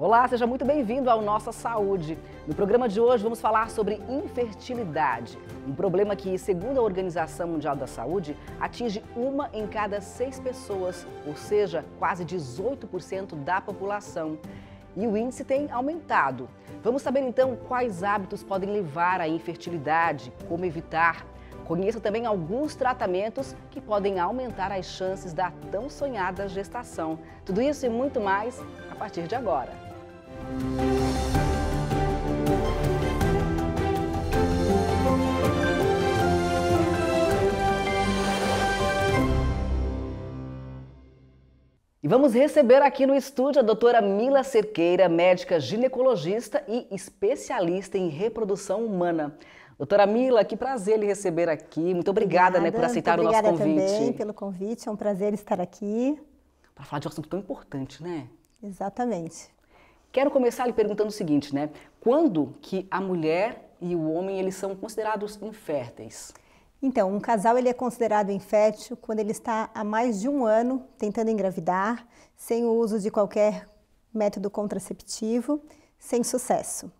Olá, seja muito bem-vindo ao Nossa Saúde. No programa de hoje vamos falar sobre infertilidade, um problema que, segundo a Organização Mundial da Saúde, atinge uma em cada seis pessoas, ou seja, quase 18% da população. E o índice tem aumentado. Vamos saber então quais hábitos podem levar à infertilidade, como evitar. Conheça também alguns tratamentos que podem aumentar as chances da tão sonhada gestação. Tudo isso e muito mais a partir de agora. E vamos receber aqui no estúdio a doutora Mila Cerqueira, médica ginecologista e especialista em reprodução humana. Doutora Mila, que prazer lhe receber aqui. Muito obrigada, obrigada né, por aceitar o nosso convite. Obrigada também pelo convite, é um prazer estar aqui. Para falar de um assunto tão importante, né? Exatamente. Quero começar lhe perguntando o seguinte, né? Quando que a mulher e o homem eles são considerados inférteis? Então, um casal ele é considerado infértil quando ele está há mais de um ano tentando engravidar, sem o uso de qualquer método contraceptivo, sem sucesso.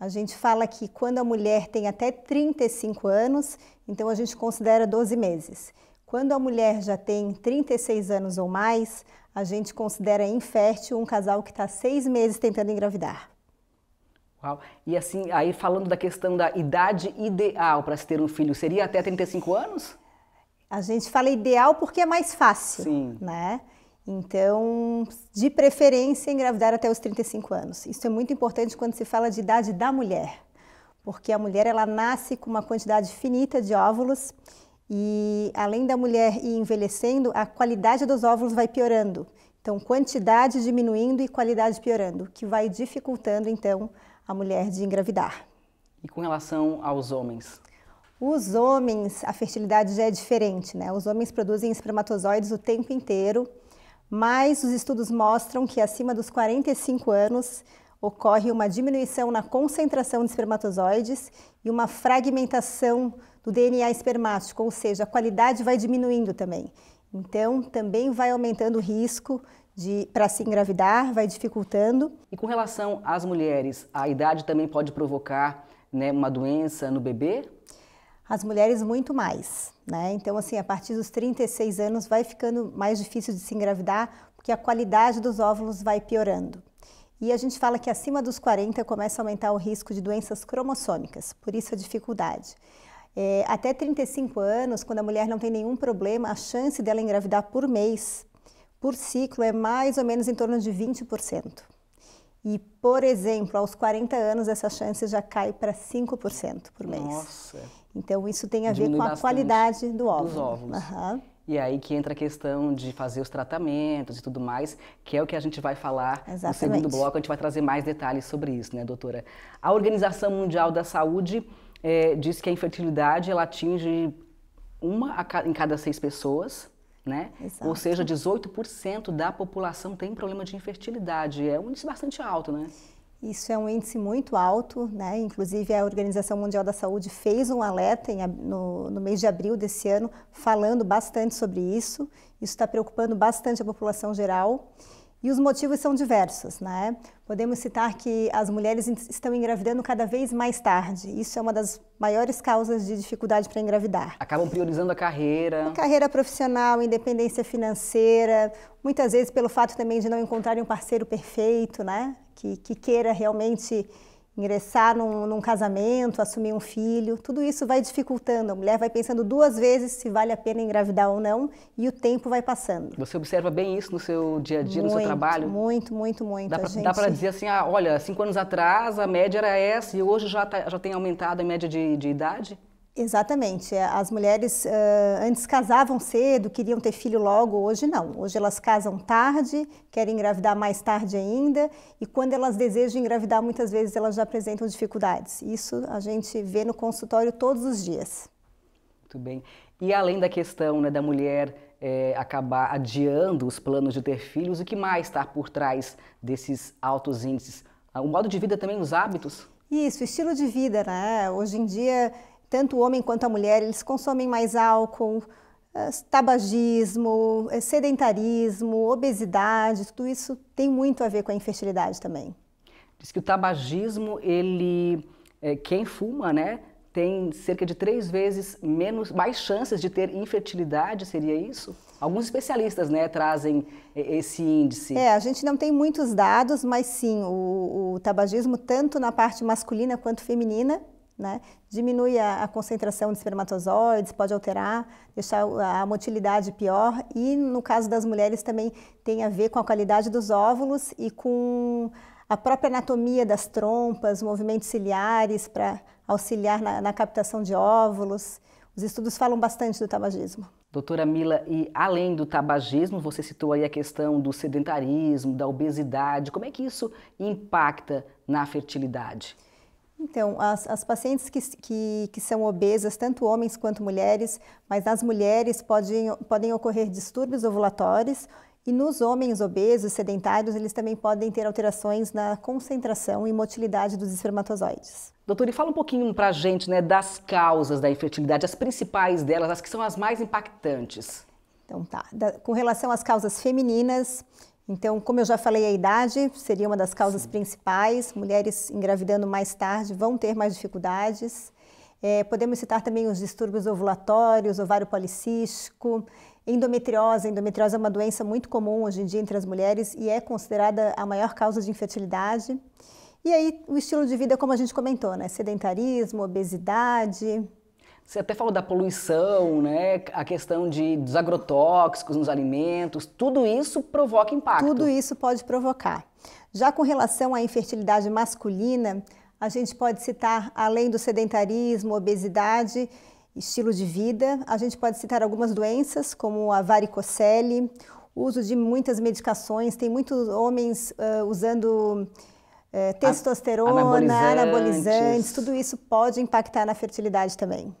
A gente fala que quando a mulher tem até 35 anos, então a gente considera 12 meses. Quando a mulher já tem 36 anos ou mais, a gente considera infértil um casal que está seis meses tentando engravidar. Uau. E assim, aí falando da questão da idade ideal para se ter um filho, seria até 35 anos? A gente fala ideal porque é mais fácil, Sim. né? Então, de preferência, engravidar até os 35 anos. Isso é muito importante quando se fala de idade da mulher, porque a mulher ela nasce com uma quantidade finita de óvulos e além da mulher ir envelhecendo, a qualidade dos óvulos vai piorando. Então, quantidade diminuindo e qualidade piorando, que vai dificultando então a mulher de engravidar. E com relação aos homens? Os homens, a fertilidade já é diferente, né? Os homens produzem espermatozoides o tempo inteiro, mas os estudos mostram que acima dos 45 anos ocorre uma diminuição na concentração de espermatozoides e uma fragmentação do DNA espermático, ou seja, a qualidade vai diminuindo também. Então, também vai aumentando o risco para se engravidar, vai dificultando. E com relação às mulheres, a idade também pode provocar né, uma doença no bebê? As mulheres muito mais, né? Então, assim, a partir dos 36 anos vai ficando mais difícil de se engravidar, porque a qualidade dos óvulos vai piorando. E a gente fala que acima dos 40 começa a aumentar o risco de doenças cromossômicas, por isso a dificuldade. É, até 35 anos, quando a mulher não tem nenhum problema, a chance dela engravidar por mês, por ciclo, é mais ou menos em torno de 20%. E, por exemplo, aos 40 anos, essa chance já cai para 5% por mês. Nossa! Então, isso tem a ver com a qualidade do óvulo. Dos óvulos. Uhum. E é aí que entra a questão de fazer os tratamentos e tudo mais, que é o que a gente vai falar Exatamente. no segundo bloco. A gente vai trazer mais detalhes sobre isso, né, doutora? A Organização Mundial da Saúde é, diz que a infertilidade ela atinge uma em cada seis pessoas, né? Exato. Ou seja, 18% da população tem problema de infertilidade. É um índice bastante alto, né? Isso é um índice muito alto, né? Inclusive a Organização Mundial da Saúde fez um alerta em, no, no, mês de abril desse ano, falando bastante sobre isso. Isso está preocupando bastante a população geral. E os motivos são diversos, né? Podemos citar que as mulheres estão engravidando cada vez mais tarde. Isso é uma das maiores causas de dificuldade para engravidar. Acabam priorizando a carreira. A carreira profissional, independência financeira, muitas vezes pelo fato também de não encontrarem um parceiro perfeito, né? Que, que queira realmente ingressar num, num, casamento, assumir um filho, tudo isso vai dificultando. A mulher vai pensando duas vezes se vale a pena engravidar ou não e o tempo vai passando. Você observa bem isso no seu dia a dia, muito, no seu trabalho? Muito, muito, muito. Dá para gente... dizer assim, ah, olha, cinco anos atrás a média era essa e hoje já, tá, já tem aumentado a média de, de idade? Exatamente. É, as mulheres uh, antes casavam cedo, queriam ter filho logo, hoje não. Hoje elas casam tarde, querem engravidar mais tarde ainda, e quando elas desejam engravidar, muitas vezes elas já apresentam dificuldades. Isso a gente vê no consultório todos os dias. Muito bem. E além da questão né, da mulher é, acabar adiando os planos de ter filhos, o que mais está por trás desses altos índices? Ah, o modo de vida também, os hábitos? Isso, estilo de vida, né? Hoje em dia tanto o homem quanto a mulher, eles consomem mais álcool, eh, tabagismo, eh, sedentarismo, obesidade, tudo isso tem muito a ver com a infertilidade também. Diz que o tabagismo, ele, eh, quem fuma, né, tem cerca de três vezes menos, mais chances de ter infertilidade, seria isso? Alguns especialistas, né, trazem esse índice. É, a gente não tem muitos dados, mas sim, o, o tabagismo, tanto na parte masculina quanto feminina, né? Diminui a, a, concentração de espermatozoides, pode alterar, deixar a motilidade pior e no caso das mulheres também tem a ver com a qualidade dos óvulos e com a própria anatomia das trompas, movimentos ciliares para auxiliar na, na, captação de óvulos. Os estudos falam bastante do tabagismo. Doutora Mila, e além do tabagismo, você citou aí a questão do sedentarismo, da obesidade. Como é que isso impacta na fertilidade? Então, as, as pacientes que, que, que, são obesas, tanto homens quanto mulheres, mas nas mulheres podem, podem ocorrer distúrbios ovulatórios e nos homens obesos, sedentários, eles também podem ter alterações na concentração e motilidade dos espermatozoides. Doutor, e fala um pouquinho para a gente né, das causas da infertilidade, as principais delas, as que são as mais impactantes. Então tá, da, com relação às causas femininas, então, como eu já falei, a idade seria uma das causas Sim. principais. Mulheres engravidando mais tarde vão ter mais dificuldades. É, podemos citar também os distúrbios ovulatórios, ovário policístico, endometriose. Endometriose é uma doença muito comum hoje em dia entre as mulheres e é considerada a maior causa de infertilidade. E aí, o estilo de vida, como a gente comentou, né? Sedentarismo, obesidade, você até falou da poluição, né? A questão de, dos agrotóxicos nos alimentos, tudo isso provoca impacto. Tudo isso pode provocar. Já com relação à infertilidade masculina, a gente pode citar, além do sedentarismo, obesidade, estilo de vida, a gente pode citar algumas doenças, como a varicocele, uso de muitas medicações, tem muitos homens uh, usando testosterona, anabolizantes. anabolizantes, tudo isso pode impactar na fertilidade também.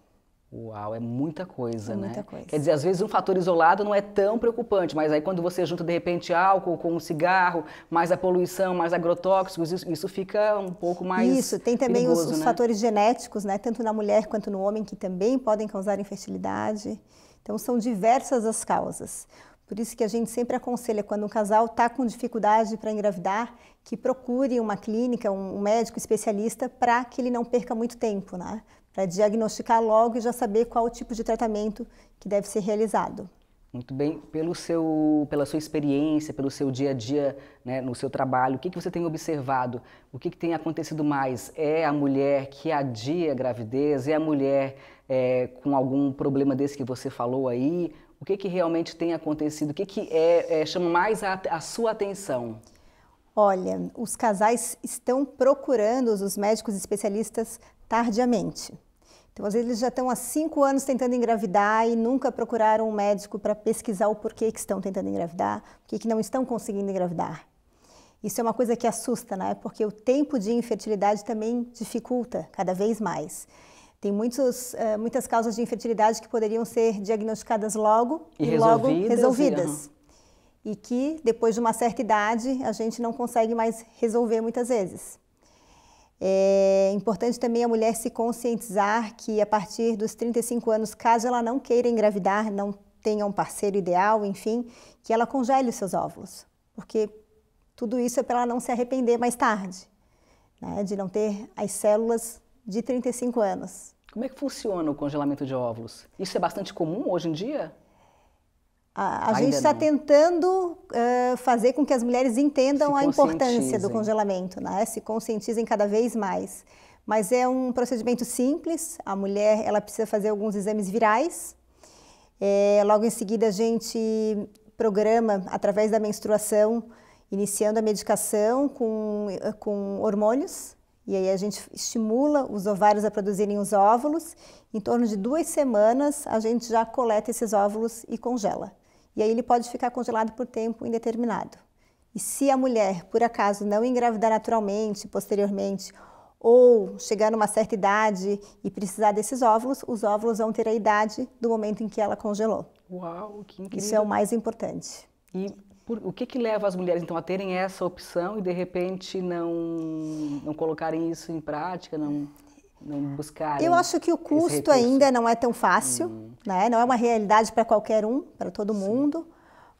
Uau, é muita coisa, é né? Muita coisa. Quer dizer, às vezes um fator isolado não é tão preocupante, mas aí quando você junta de repente álcool com um cigarro, mais a poluição, mais agrotóxicos, isso, isso fica um pouco mais. Isso, tem também perigoso, os, os né? fatores genéticos, né? Tanto na mulher quanto no homem, que também podem causar infertilidade. Então são diversas as causas. Por isso que a gente sempre aconselha quando um casal está com dificuldade para engravidar, que procure uma clínica, um médico especialista, para que ele não perca muito tempo, né? para diagnosticar logo e já saber qual o tipo de tratamento que deve ser realizado. Muito bem, pelo seu, pela sua experiência, pelo seu dia a dia, né, no seu trabalho, o que, que você tem observado? O que, que tem acontecido mais? É a mulher que adia a gravidez? É a mulher é, com algum problema desse que você falou aí? O que, que realmente tem acontecido? O que, que é, é chama mais a, a sua atenção? Olha, os casais estão procurando os médicos especialistas tardiamente. Então, às vezes, eles já estão há cinco anos tentando engravidar e nunca procuraram um médico para pesquisar o porquê que estão tentando engravidar, porquê que não estão conseguindo engravidar. Isso é uma coisa que assusta, né? Porque o tempo de infertilidade também dificulta cada vez mais. Tem muitos, eh, muitas causas de infertilidade que poderiam ser diagnosticadas logo e, e logo resolvidas. E, e que, depois de uma certa idade, a gente não consegue mais resolver muitas vezes. É importante também a mulher se conscientizar que a partir dos 35 anos, caso ela não queira engravidar, não tenha um parceiro ideal, enfim, que ela congele os seus óvulos, porque tudo isso é para ela não se arrepender mais tarde, né, de não ter as células de 35 anos. Como é que funciona o congelamento de óvulos? Isso é bastante comum hoje em dia? A, a gente está tentando uh, fazer com que as mulheres entendam a importância do congelamento, né? se conscientizem cada vez mais. Mas é um procedimento simples, a mulher ela precisa fazer alguns exames virais, é, logo em seguida a gente programa através da menstruação, iniciando a medicação com, eh, com hormônios, e aí a gente estimula os ovários a produzirem os óvulos. Em torno de duas semanas, a gente já coleta esses óvulos e congela. E aí ele pode ficar congelado por tempo indeterminado. E se a mulher, por acaso, não engravidar naturalmente, posteriormente, ou chegar numa certa idade e precisar desses óvulos, os óvulos vão ter a idade do momento em que ela congelou. Uau, que incrível! Isso é o mais importante. E por, o que, que leva as mulheres então a terem essa opção e de repente não não colocarem isso em prática, não? não é. buscar. Eu acho que o custo ainda não é tão fácil, uhum. né? Não é uma realidade para qualquer um, para todo Sim. mundo,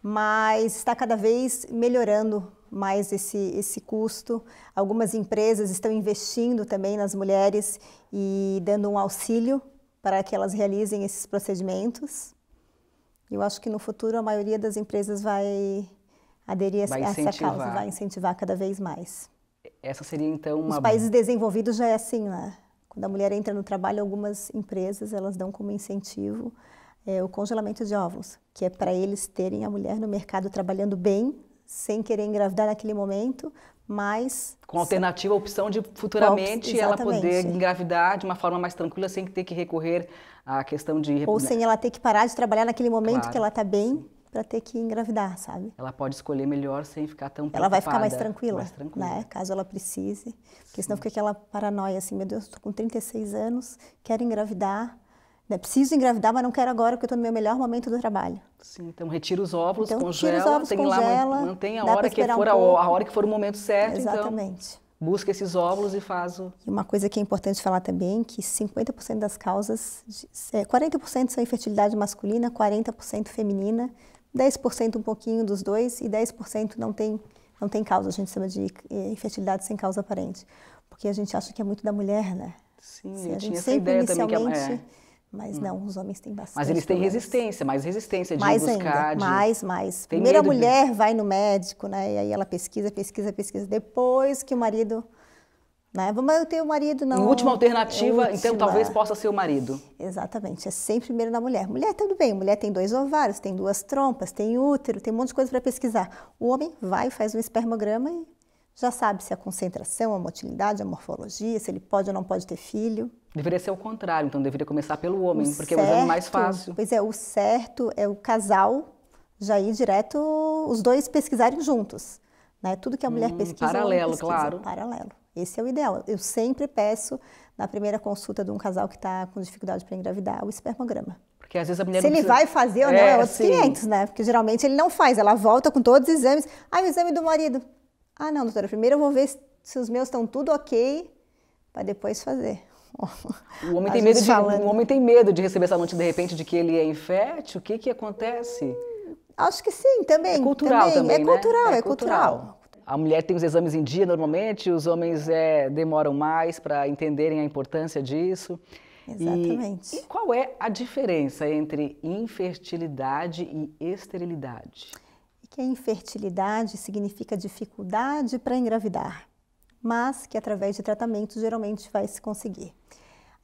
mas está cada vez melhorando mais esse, esse custo. Algumas empresas estão investindo também nas mulheres e dando um auxílio para que elas realizem esses procedimentos. Eu acho que no futuro a maioria das empresas vai aderir vai a essa causa, vai incentivar cada vez mais. Essa seria então uma. Os países desenvolvidos já é assim, né? Quando a mulher entra no trabalho, algumas empresas elas dão como incentivo é, o congelamento de óvulos, que é para eles terem a mulher no mercado trabalhando bem, sem querer engravidar naquele momento, mas com alternativa a opção de futuramente op... ela poder engravidar de uma forma mais tranquila, sem ter que recorrer à questão de ou sem ela ter que parar de trabalhar naquele momento claro, que ela está bem. Sim para ter que engravidar, sabe? Ela pode escolher melhor sem ficar tão preocupada. Ela vai ficar mais tranquila, mais tranquila. né? Caso ela precise. Porque senão fica aquela paranoia assim, meu Deus, estou com 36 anos, quero engravidar, né? Preciso engravidar, mas não quero agora, porque eu estou no meu melhor momento do trabalho. Sim, então retira os óvulos, então, congela, os óvulos, tem congela, lá, mantém a hora que for um a, a hora que for o momento certo, então Exatamente. Então, busca esses óvulos e faz o... E uma coisa que é importante falar também, que 50% das causas, de, é, 40% são infertilidade masculina, 40% feminina, 10% um pouquinho dos dois e 10% não tem, não tem causa. A gente chama de eh, infertilidade sem causa aparente. Porque a gente acha que é muito da mulher, né? Sim, assim, a gente sempre ideia que é, é... Mas hum. não, os homens têm bastante. Mas eles têm problemas. resistência, mais resistência de mais buscar. Ainda, de... Mais, mais. Tem Primeiro a mulher de... vai no médico, né? E aí ela pesquisa, pesquisa, pesquisa. Depois que o marido né? Mas eu tenho o marido, não. Em última alternativa, então, última. então talvez possa ser o marido. Exatamente, é sempre primeiro na mulher. Mulher, tudo bem, mulher tem dois ovários, tem duas trompas, tem útero, tem um monte de coisa para pesquisar. O homem vai, faz um espermograma e já sabe se a concentração, a motilidade, a morfologia, se ele pode ou não pode ter filho. Deveria ser o contrário, então deveria começar pelo homem, o porque é certo, é o mais fácil. Pois é, o certo é o casal já ir direto, os dois pesquisarem juntos. Né? Tudo que a mulher hum, pesquisa. Paralelo, pesquisa, claro. Paralelo. Esse é o ideal. Eu sempre peço, na primeira consulta de um casal que está com dificuldade para engravidar, o espermograma. Porque às vezes a mulher Se ele precisa... vai fazer ou não, é, é outros 500, né? Porque geralmente ele não faz. Ela volta com todos os exames. Ah, o exame do marido. Ah, não, doutora, primeiro eu vou ver se os meus estão tudo ok, para depois fazer. O homem, tem medo de, falando... o homem tem medo de receber essa notícia de repente de que ele é infértil. O que, que acontece? Acho que sim, também. É cultural também. É também é, né? cultural, é, é cultural, é cultural. A mulher tem os exames em dia normalmente, os homens é, demoram mais para entenderem a importância disso. Exatamente. E, e qual é a diferença entre infertilidade e esterilidade? Que a infertilidade significa dificuldade para engravidar, mas que através de tratamento geralmente vai se conseguir.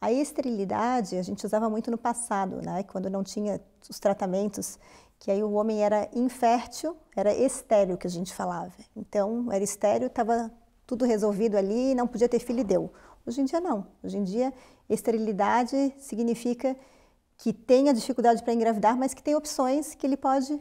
A esterilidade a gente usava muito no passado, né? quando não tinha os tratamentos que aí o homem era infértil, era estéreo que a gente falava. Então, era estéreo, estava tudo resolvido ali, não podia ter filho e deu. Hoje em dia não. Hoje em dia, esterilidade significa que tem a dificuldade para engravidar, mas que tem opções que ele pode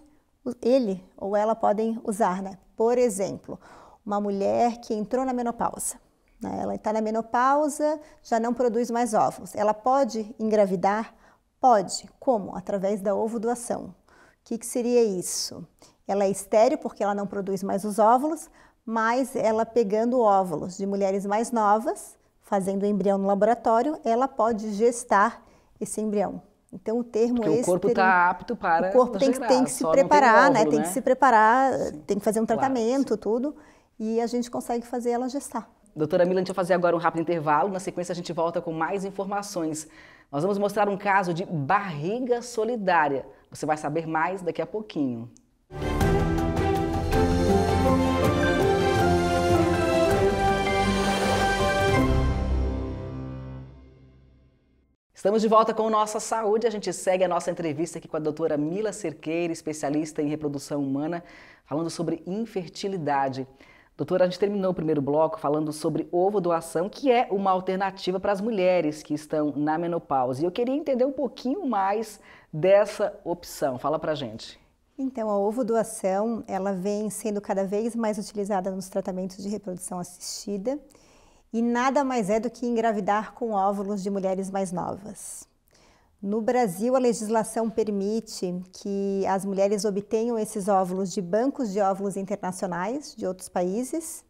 ele ou ela podem usar, né? Por exemplo, uma mulher que entrou na menopausa. Né? Ela está na menopausa, já não produz mais ovos. Ela pode engravidar? Pode. Como? Através da ovo doação. O que, que seria isso? Ela é estéreo porque ela não produz mais os óvulos, mas ela pegando óvulos de mulheres mais novas, fazendo embrião no laboratório, ela pode gestar esse embrião. Então o termo é esse, o corpo está apto para o corpo tem, gerar, tem que se preparar, né? óvulo, né? Tem que né? se preparar, sim, tem que fazer um tratamento, tudo, e a gente consegue fazer ela gestar. Doutora Milan, deixa eu fazer agora um rápido intervalo. Na sequência a gente volta com mais informações nós vamos mostrar um caso de barriga solidária. Você vai saber mais daqui a pouquinho. Estamos de volta com Nossa Saúde. A gente segue a nossa entrevista aqui com a doutora Mila Cerqueira, especialista em reprodução humana, falando sobre infertilidade. Doutora, a gente terminou o primeiro bloco falando sobre ovo doação, que é uma alternativa para as mulheres que estão na menopausa. E eu queria entender um pouquinho mais dessa opção. Fala pra gente. Então, a ovo doação, ela vem sendo cada vez mais utilizada nos tratamentos de reprodução assistida e nada mais é do que engravidar com óvulos de mulheres mais novas. No Brasil, a legislação permite que as mulheres obtenham esses óvulos de bancos de óvulos internacionais de outros países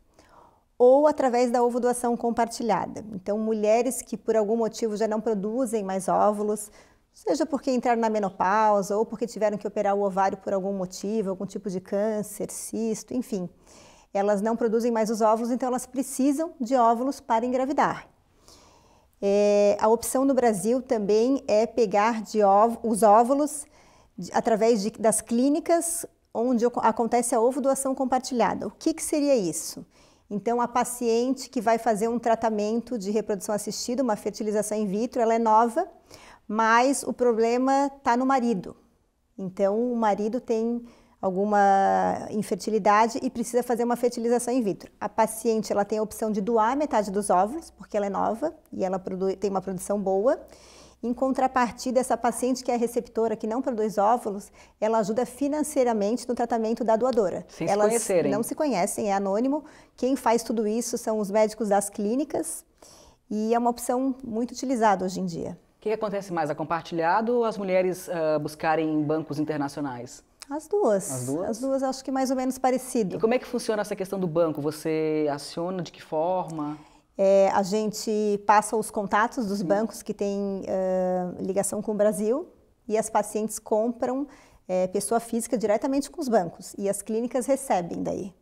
ou através da ovo-doação compartilhada. Então, mulheres que por algum motivo já não produzem mais óvulos, seja porque entraram na menopausa ou porque tiveram que operar o ovário por algum motivo, algum tipo de câncer, cisto, enfim, elas não produzem mais os óvulos, então elas precisam de óvulos para engravidar. É, a opção no Brasil também é pegar os óvulos de, através de, das clínicas onde acontece a ovo-doação compartilhada. O que, que seria isso? Então, a paciente que vai fazer um tratamento de reprodução assistida, uma fertilização in vitro, ela é nova, mas o problema está no marido. Então, o marido tem alguma infertilidade e precisa fazer uma fertilização in vitro. A paciente ela tem a opção de doar metade dos óvulos, porque ela é nova e ela tem uma produção boa. Em contrapartida, essa paciente que é receptora, que não produz óvulos, ela ajuda financeiramente no tratamento da doadora. Sem Elas se conhecerem. não se conhecem, é anônimo. Quem faz tudo isso são os médicos das clínicas e é uma opção muito utilizada hoje em dia. O que acontece mais, a é compartilhado ou as mulheres uh, buscarem bancos internacionais? As duas. As duas? As duas acho que mais ou menos parecido. E como é que funciona essa questão do banco? Você aciona de que forma? É, a gente passa os contatos dos Sim. bancos que têm uh, ligação com o Brasil e as pacientes compram é, pessoa física diretamente com os bancos e as clínicas recebem daí.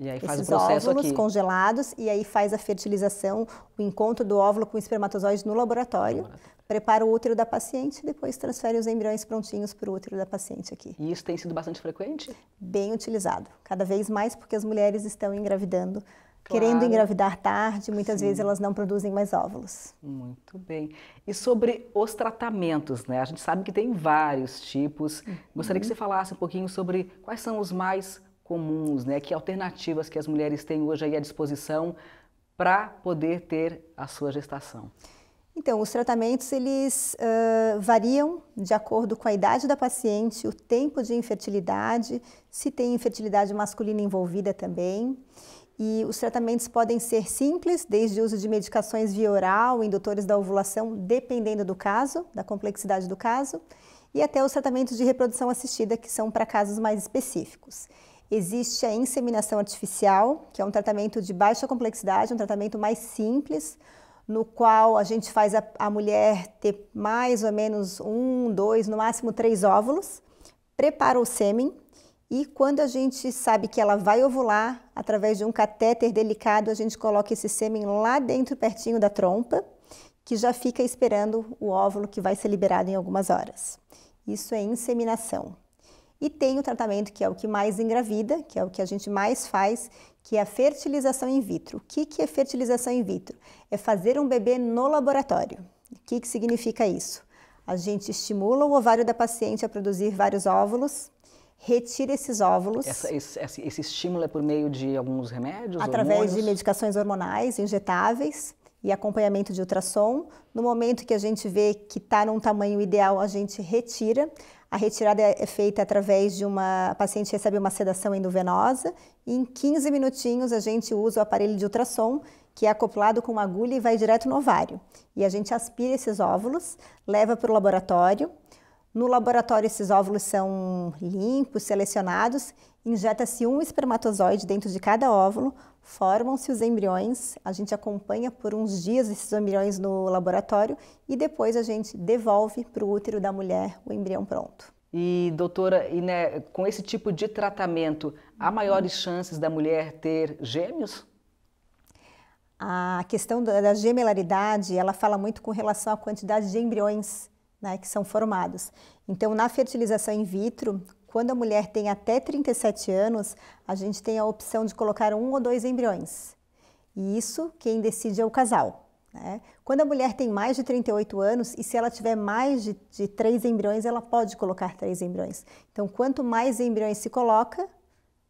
E aí faz Esses o processo óvulos aqui. congelados e aí faz a fertilização, o encontro do óvulo com espermatozoide no laboratório, prepara o útero da paciente e depois transfere os embriões prontinhos para o útero da paciente aqui. E isso tem sido bastante frequente? Bem utilizado, cada vez mais porque as mulheres estão engravidando Claro. querendo engravidar tarde, muitas Sim. vezes elas não produzem mais óvulos. Muito bem. E sobre os tratamentos, né? A gente sabe que tem vários tipos. Uhum. Gostaria que você falasse um pouquinho sobre quais são os mais comuns, né? Que alternativas que as mulheres têm hoje aí à disposição para poder ter a sua gestação? Então, os tratamentos eles uh, variam de acordo com a idade da paciente, o tempo de infertilidade, se tem infertilidade masculina envolvida também. E os tratamentos podem ser simples, desde o uso de medicações via oral, indutores da ovulação, dependendo do caso, da complexidade do caso, e até os tratamentos de reprodução assistida, que são para casos mais específicos. Existe a inseminação artificial, que é um tratamento de baixa complexidade, um tratamento mais simples, no qual a gente faz a, a mulher ter mais ou menos um, dois, no máximo três óvulos, prepara o sêmen e quando a gente sabe que ela vai ovular, através de um catéter delicado, a gente coloca esse sêmen lá dentro, pertinho da trompa, que já fica esperando o óvulo que vai ser liberado em algumas horas. Isso é inseminação. E tem o tratamento que é o que mais engravida, que é o que a gente mais faz, que é a fertilização in vitro. O que, que é fertilização in vitro? É fazer um bebê no laboratório. O que, que significa isso? A gente estimula o ovário da paciente a produzir vários óvulos, retira esses óvulos. Essa, esse, esse, estímulo é por meio de alguns remédios? Através hormônios? de medicações hormonais injetáveis e acompanhamento de ultrassom. No momento que a gente vê que está num tamanho ideal, a gente retira. A retirada é, é feita através de uma. A paciente recebe uma sedação endovenosa e em 15 minutinhos a gente usa o aparelho de ultrassom, que é acoplado com uma agulha e vai direto no ovário. E a gente aspira esses óvulos, leva para o laboratório. No laboratório, esses óvulos são limpos, selecionados, injeta-se um espermatozoide dentro de cada óvulo, Formam-se os embriões, a gente acompanha por uns dias esses embriões no laboratório e depois a gente devolve para o útero da mulher o embrião pronto. E doutora, e, né, com esse tipo de tratamento, há uhum. maiores chances da mulher ter gêmeos? A questão da gemelaridade, ela fala muito com relação à quantidade de embriões né, que são formados. Então, na fertilização in vitro, quando a mulher tem até 37 anos, a gente tem a opção de colocar um ou dois embriões. E isso quem decide é o casal. Né? Quando a mulher tem mais de 38 anos e se ela tiver mais de, de três embriões, ela pode colocar três embriões. Então, quanto mais embriões se coloca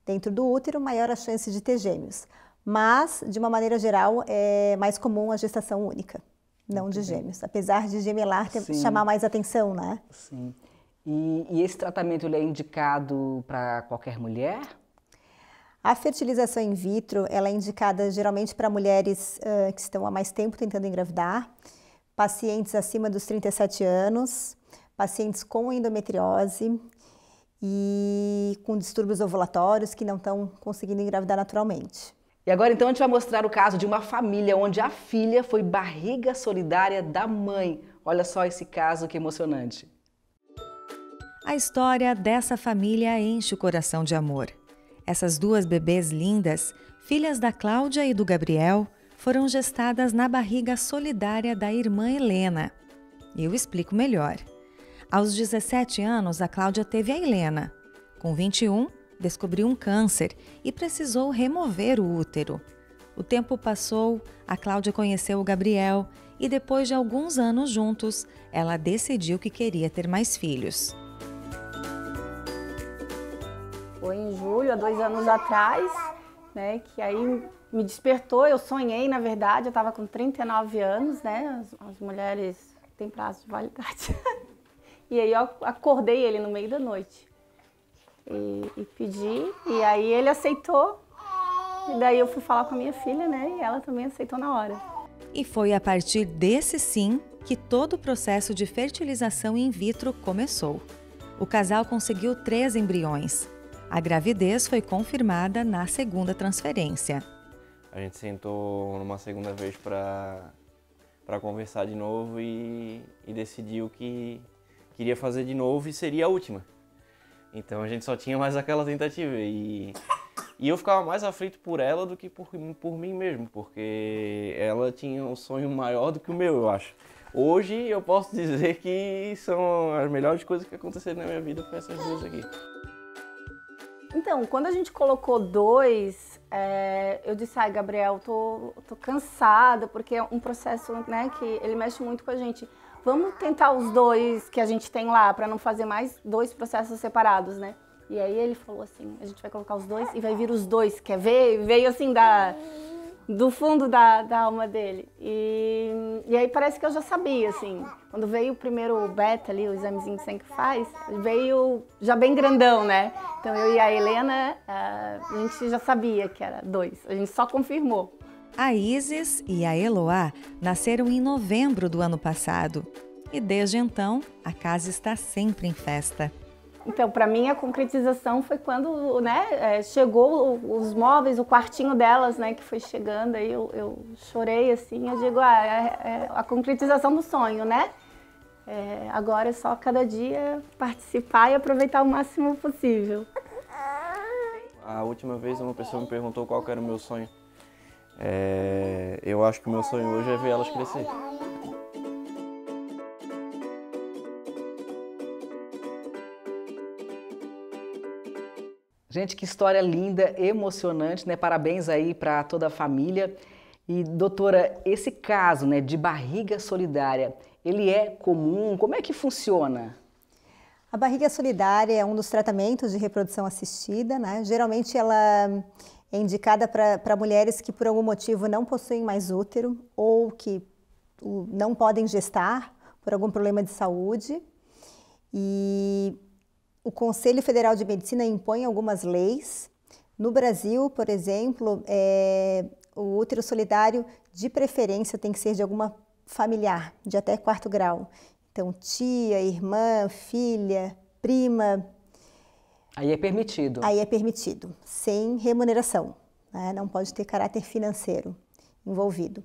dentro do útero, maior a chance de ter gêmeos. Mas, de uma maneira geral, é mais comum a gestação única, não de gêmeos. Apesar de gemelar ter, chamar mais atenção, né? Sim. E, e esse tratamento ele é indicado para qualquer mulher? A fertilização in vitro ela é indicada geralmente para mulheres uh, que estão há mais tempo tentando engravidar, pacientes acima dos 37 anos, pacientes com endometriose e com distúrbios ovulatórios que não estão conseguindo engravidar naturalmente. E agora então a gente vai mostrar o caso de uma família onde a filha foi barriga solidária da mãe. Olha só esse caso que emocionante. A história dessa família enche o coração de amor. Essas duas bebês lindas, filhas da Cláudia e do Gabriel, foram gestadas na barriga solidária da irmã Helena. Eu explico melhor. Aos 17 anos, a Cláudia teve a Helena. Com 21, descobriu um câncer e precisou remover o útero. O tempo passou, a Cláudia conheceu o Gabriel e depois de alguns anos juntos, ela decidiu que queria ter mais filhos. Foi em julho, há dois anos atrás, né? Que aí me despertou, eu sonhei, na verdade, eu estava com 39 anos, né? As, as mulheres têm prazo de validade. e aí eu acordei ele no meio da noite. E, e, pedi, e aí ele aceitou. E daí eu fui falar com a minha filha, né? E ela também aceitou na hora. E foi a partir desse sim que todo o processo de fertilização in vitro começou. O casal conseguiu três embriões, a gravidez foi confirmada na segunda transferência. A gente sentou numa segunda vez para conversar de novo e, e decidiu que queria fazer de novo e seria a última. Então a gente só tinha mais aquela tentativa e, e eu ficava mais aflito por ela do que por, por mim mesmo, porque ela tinha um sonho maior do que o meu, eu acho. Hoje eu posso dizer que são as melhores coisas que aconteceram na minha vida com essas duas aqui. Então, quando a gente colocou dois, é, eu disse, ai, Gabriel, tô, tô cansada, porque é um processo, né, que ele mexe muito com a gente. Vamos tentar os dois que a gente tem lá, para não fazer mais dois processos separados, né? E aí ele falou assim, a gente vai colocar os dois e vai vir os dois, quer ver? Veio assim da do fundo da, da alma dele. E, e aí parece que eu já sabia, assim. Quando veio o primeiro beta ali, o examezinho que sempre faz, veio já bem grandão, né? Então eu e a Helena, ah, a gente já sabia que era dois, a gente só confirmou. A Isis e a Eloá nasceram em novembro do ano passado. E desde então, a casa está sempre em festa. Então, para mim, a concretização foi quando né, é, chegou os móveis, o quartinho delas, né, que foi chegando, aí eu, eu chorei assim, eu digo, ah, é, é a concretização do sonho, né? É, agora é só cada dia participar e aproveitar o máximo possível. A última vez uma pessoa me perguntou qual era o meu sonho. É, eu acho que o meu sonho hoje é ver elas crescer. Gente, que história linda, emocionante, né? Parabéns aí para toda a família. E doutora, esse caso, né, de barriga solidária, ele é comum? Como é que funciona? A barriga solidária é um dos tratamentos de reprodução assistida, né? Geralmente ela é indicada para mulheres que por algum motivo não possuem mais útero ou que não podem gestar por algum problema de saúde. E o Conselho Federal de Medicina impõe algumas leis. No Brasil, por exemplo, é, o útero solidário de preferência tem que ser de alguma familiar, de até quarto grau. Então, tia, irmã, filha, prima. Aí é permitido. Aí é permitido, sem remuneração. Né? Não pode ter caráter financeiro envolvido.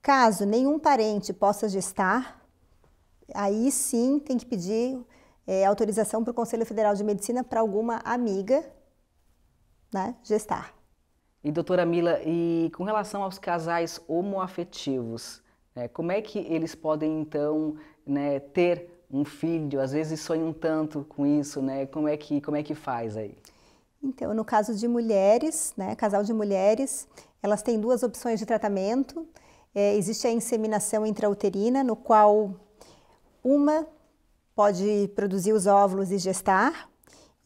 Caso nenhum parente possa gestar, aí sim tem que pedir é, autorização para o Conselho Federal de Medicina para alguma amiga né, gestar. E doutora Mila, e com relação aos casais homoafetivos, né, como é que eles podem então né, ter um filho? Às vezes sonham tanto com isso, né? Como é que como é que faz aí? Então, no caso de mulheres, né, casal de mulheres, elas têm duas opções de tratamento. É, existe a inseminação intrauterina, no qual uma pode produzir os óvulos e gestar,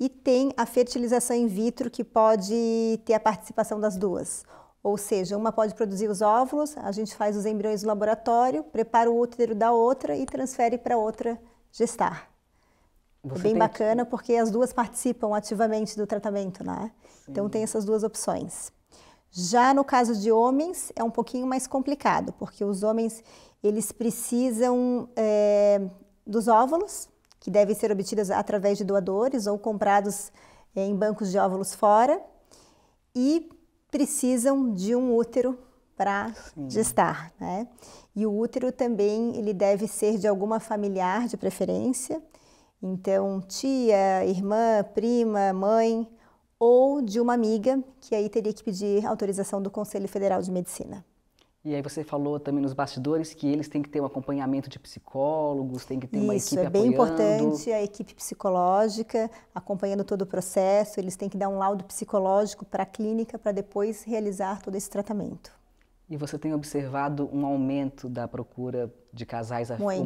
e tem a fertilização in vitro, que pode ter a participação das duas. Ou seja, uma pode produzir os óvulos, a gente faz os embriões no laboratório, prepara o útero da outra e transfere para outra gestar. É Você bem bacana que... porque as duas participam ativamente do tratamento, né? Sim. Então tem essas duas opções. Já no caso de homens é um pouquinho mais complicado, porque os homens eles precisam é, dos óvulos, que devem ser obtidos através de doadores ou comprados eh, em bancos de óvulos fora, e precisam de um útero para gestar, né? E o útero também ele deve ser de alguma familiar de preferência, então tia, irmã, prima, mãe ou de uma amiga, que aí teria que pedir autorização do Conselho Federal de Medicina. E aí você falou também nos bastidores que eles têm que ter um acompanhamento de psicólogos, tem que ter Isso, uma equipe Isso, é bem apoiando. importante a equipe psicológica acompanhando todo o processo, eles têm que dar um laudo psicológico para a clínica para depois realizar todo esse tratamento. E você tem observado um aumento da procura de casais muito,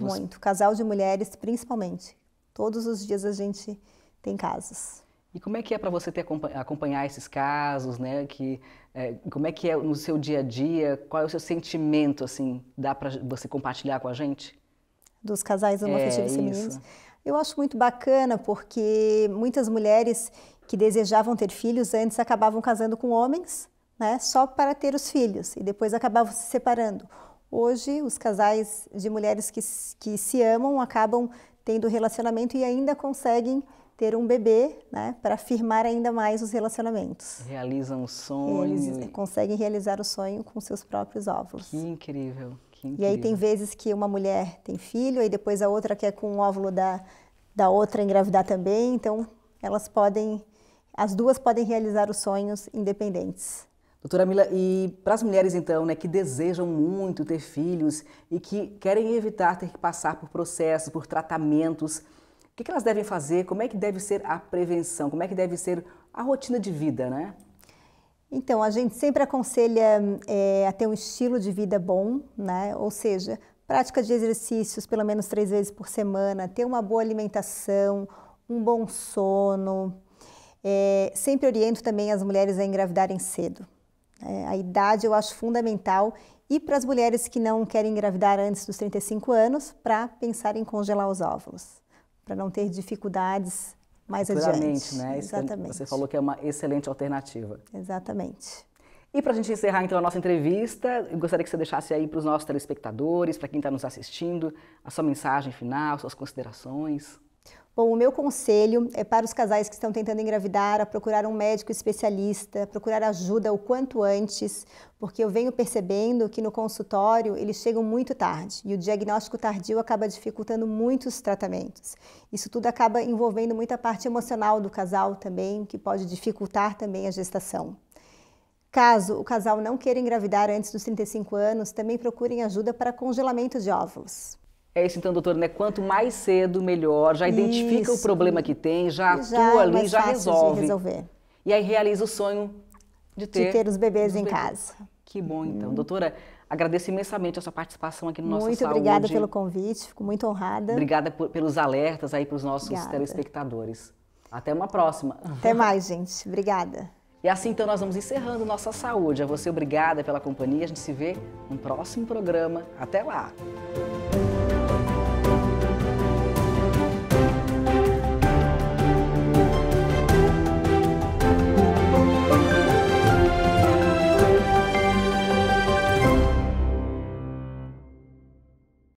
Muito, casal de mulheres principalmente. Todos os dias a gente tem casos. E como é que é para você ter, acompanhar esses casos, né? Que, é, como é que é no seu dia a dia? Qual é o seu sentimento, assim? Dá para você compartilhar com a gente? Dos casais homoafetivos é, femininos? Eu acho muito bacana porque muitas mulheres que desejavam ter filhos antes acabavam casando com homens, né? Só para ter os filhos e depois acabavam se separando. Hoje, os casais de mulheres que, que se amam acabam tendo relacionamento e ainda conseguem ter um bebê, né, para firmar ainda mais os relacionamentos. Realizam sonhos, Eles conseguem realizar o sonho com seus próprios óvulos. Que incrível, que incrível. E aí tem vezes que uma mulher tem filho, e depois a outra quer com o um óvulo da, da outra engravidar também, então elas podem, as duas podem realizar os sonhos independentes. Doutora Mila, e para as mulheres então, né, que desejam muito ter filhos e que querem evitar ter que passar por processos, por tratamentos, o que elas devem fazer? Como é que deve ser a prevenção? Como é que deve ser a rotina de vida, né? Então, a gente sempre aconselha é, a ter um estilo de vida bom, né? Ou seja, prática de exercícios pelo menos três vezes por semana, ter uma boa alimentação, um bom sono. É, sempre oriento também as mulheres a engravidarem cedo. É, a idade eu acho fundamental e para as mulheres que não querem engravidar antes dos 35 anos, para pensar em congelar os óvulos para não ter dificuldades mais adiante. né? Exatamente. Você falou que é uma excelente alternativa. Exatamente. E para a gente encerrar então a nossa entrevista, eu gostaria que você deixasse aí para os nossos telespectadores, para quem está nos assistindo, a sua mensagem final, suas considerações. Bom, o meu conselho é para os casais que estão tentando engravidar a procurar um médico especialista, procurar ajuda o quanto antes, porque eu venho percebendo que no consultório eles chegam muito tarde e o diagnóstico tardio acaba dificultando muitos tratamentos. Isso tudo acaba envolvendo muita parte emocional do casal também, que pode dificultar também a gestação. Caso o casal não queira engravidar antes dos 35 anos, também procurem ajuda para congelamento de óvulos. É isso então, doutora, né? Quanto mais cedo, melhor. Já identifica isso. o problema que tem, já, já atua é ali, já resolve. resolver. E aí realiza o sonho de ter, de ter os bebês em bebês. casa. Que bom, então. Hum. Doutora, agradeço imensamente a sua participação aqui no nosso saúde. Muito obrigada pelo convite, fico muito honrada. Obrigada por, pelos alertas aí para os nossos obrigada. telespectadores. Até uma próxima. Até mais, gente. Obrigada. E assim então nós vamos encerrando nossa saúde. A você, obrigada pela companhia. A gente se vê no próximo programa. Até lá.